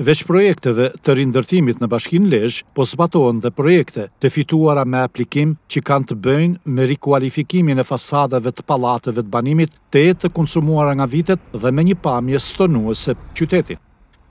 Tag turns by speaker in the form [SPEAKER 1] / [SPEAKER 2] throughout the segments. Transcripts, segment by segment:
[SPEAKER 1] Vesh projekteve të rindërtimit në bashkin lesh, po zbatohen dhe projekte të fituara me aplikim që kanë të bëjnë me rikualifikimin e fasadave të palatëve të banimit të e të konsumuara nga vitet dhe me një pamje stonuese qytetit.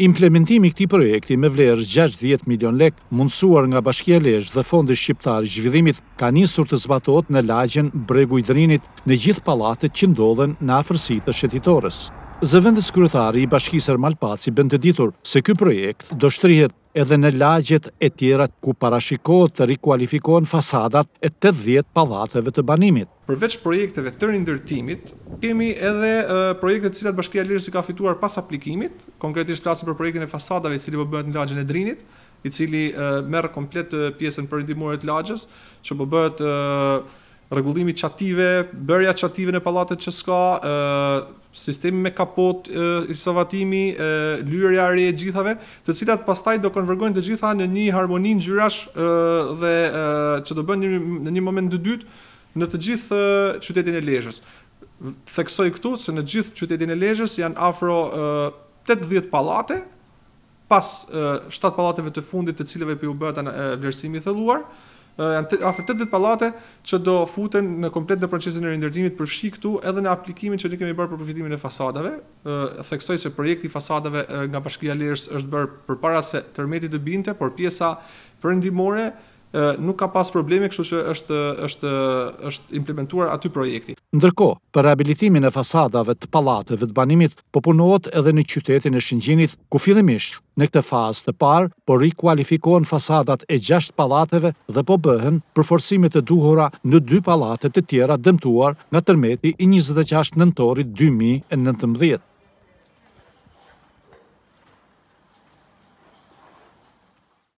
[SPEAKER 1] Implementimi këti projekti me vlerë 60 milion lek mundësuar nga bashkje lesh dhe fondi shqiptar zhvidimit ka njësur të zbatot në lagjen bregu i drinit në gjithë palatët që ndodhen në afërsi të shetitorës. Zëvendës kërëtari i bashkisër Malpaci bëndë të ditur se kjo projekt do shtrihet edhe në lagjet e tjera ku parashikohet të rikualifikohen fasadat e të dhjetë pavateve të banimit. Përveç projekteve të
[SPEAKER 2] rindërtimit, kemi edhe projekte cilat bashkia lirës i ka fituar pas aplikimit, konkretisht klasi për projekte në fasadave i cili për po bëhet në lagjën e drinit, i cili merë komplet pjesën për rindimurit lagjës, që për po bëhet rregullimi çative, bërja çative në pallatet që s'ka, ë sistemi me kapot, isovatimi, ë lyerja e gjithave, të cilat pastaj do konvergojnë të gjitha në një harmoni ngjyrash ë dhe ë që do bëjnë në një moment të dytë në të gjithë qytetin e Lezhës. Theksoj këtu se në të gjithë qytetin e Lezhës janë afro 80 pallate pas 7 pallateve të fundit të cilëve po u bëta vlerësimi i thelluar janë të, afër 80 pallate që do futen në komplet në procesin e rindërtimit për fshi këtu edhe në aplikimin që ne kemi bërë për përfitimin e fasadave. Ë theksoj se projekti i fasadave nga Bashkia lirës është bërë përpara se termeti të binte, por pjesa përndimore, nuk ka pas probleme, kështu që është është është implementuar aty projekti.
[SPEAKER 1] Ndërkohë, për rehabilitimin e fasadave të pallateve të banimit po punohet edhe në qytetin e Shëngjinit, ku fillimisht në këtë fazë të parë po rikualifikohen fasadat e gjashtë pallateve dhe po bëhen përforcime të duhura në dy pallate të tjera dëmtuar nga tërmeti i 26 nëntorit 2019.